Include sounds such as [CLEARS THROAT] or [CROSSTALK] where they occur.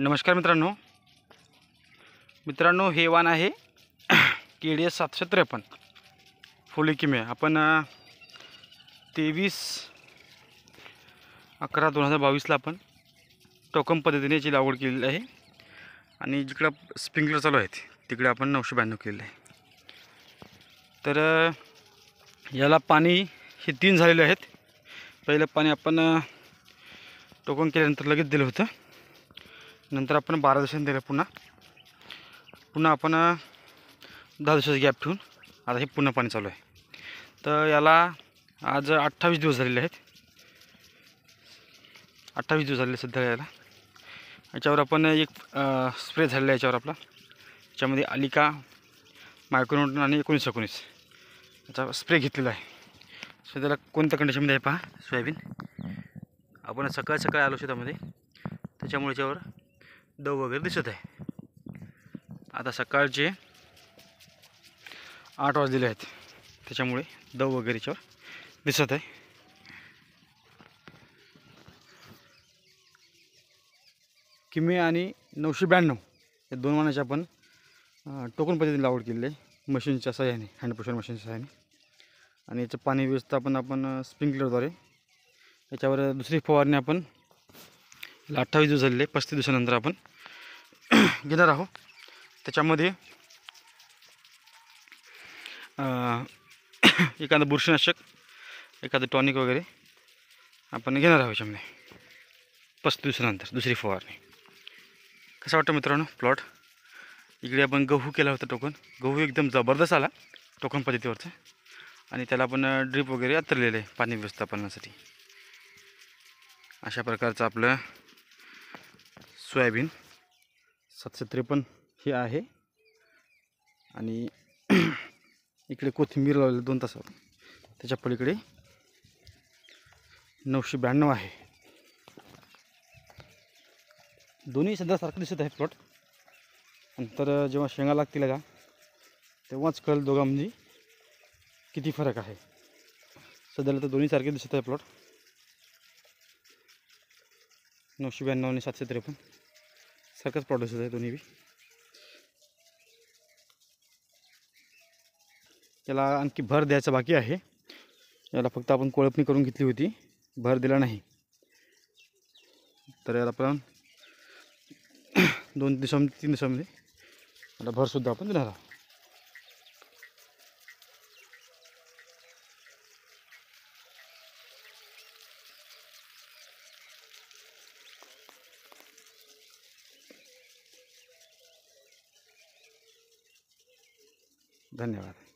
नमस्कार मित्रांनो मित्रांनो हे वाण आहे के डी एस सातशे त्रेपन्न किमे आपण तेवीस अकरा दोन हजार बावीसला आपण टोकम पद्धतीने याची लागवड केलेली आहे आणि जिकडं स्प्रिंकलर चालू आहेत तिकडे आपण नऊशे ब्याण्णव केलेलं आहे तर याला पाणी हे तीन झालेले आहेत पहिलं पाणी आपण टोकन केल्यानंतर लगेच दिलं होतं नंतर आपण बारा दिवसांनी दिलं पुन्हा पुन्हा आपण दहा दिवसाचा गॅप ठेवून आता हे पुन्हा पाणी चालू आहे तर याला आज अठ्ठावीस दिवस झालेले आहेत अठ्ठावीस दिवस झालेले सध्या याला याच्यावर आपण एक स्प्रे झालेला आहे याच्यावर आपला याच्यामध्ये अलिका मायक्रोन्यूटन आणि एकोणीस एकोणीस याचा स्प्रे घेतलेला आहे सो त्याला कोणत्या कंडिशनमध्ये आहे पहा सोयाबीन आपण सकाळ सकाळी आलो शेतामध्ये त्याच्यामुळे याच्यावर दव वगैरे दिसत आहे आता सकाळचे आठ वाजलेले आहेत त्याच्यामुळे दव वगैरेच्यावर दिसत आहे किमे आणि नऊशे ब्याण्णव या दोन वाणाच्या आपण टोकन पद्धतीने लावड केलेली आहे मशीनच्या सहाय्याने हँड प्रेशर मशीनच्या सहाय्याने आणि याचं पाणी व्यवस्थापन आपण स्प्रिंकलरद्वारे याच्यावर दुसरी फवारणी आपण याला अठ्ठावीस दिवस झालेले पस्तीस दिवसानंतर आपण [CLEARS THROAT] घेणार आहोत त्याच्यामध्ये [CLEARS THROAT] एखादं बुरशीनाशक एखादं टॉनिक वगैरे आपण घेणार आहोत याच्यामध्ये पस्तीस दिवसानंतर दुसरी फवारणी कसं वाटतं मित्रांनो प्लॉट इकडे आपण गहू केला होता टोकन गहू एकदम जबरदस्त आला टोकन पद्धतीवरचं आणि त्याला आपण ड्रीप वगैरे अतरलेलं आहे पाणी व्यवस्थापनासाठी अशा प्रकारचं आपलं सोयाबीन सातशे त्रेपन्न हे आहे आणि [CLEARS THROAT] इकडे कोथिंबीर लावलेलं दोन तासावर त्याच्या पलीकडे नऊशे ब्याण्णव आहे दोन्ही सध्या सारखं दिसत आहे प्लॉट नंतर जेव्हा शेंगा लागतील का तेव्हाच कळेल म्हणजे किती फरक आहे सध्याला तर दोन्ही सारखे दिसत आहे प्लॉट नऊशे ब्याण्णव आणि सातशे त्रेपन्न सारखंच प्रोड्यूस आहे दोन्ही बी याला आणखी भर द्यायचा बाकी आहे याला फक्त आपण कोळपणी करून घेतली होती भर दिला नाही तर याला आपण दोन दिवसामध्ये तीन दिवसामध्ये याला भरसुद्धा आपण देणार आहोत धन्यवाद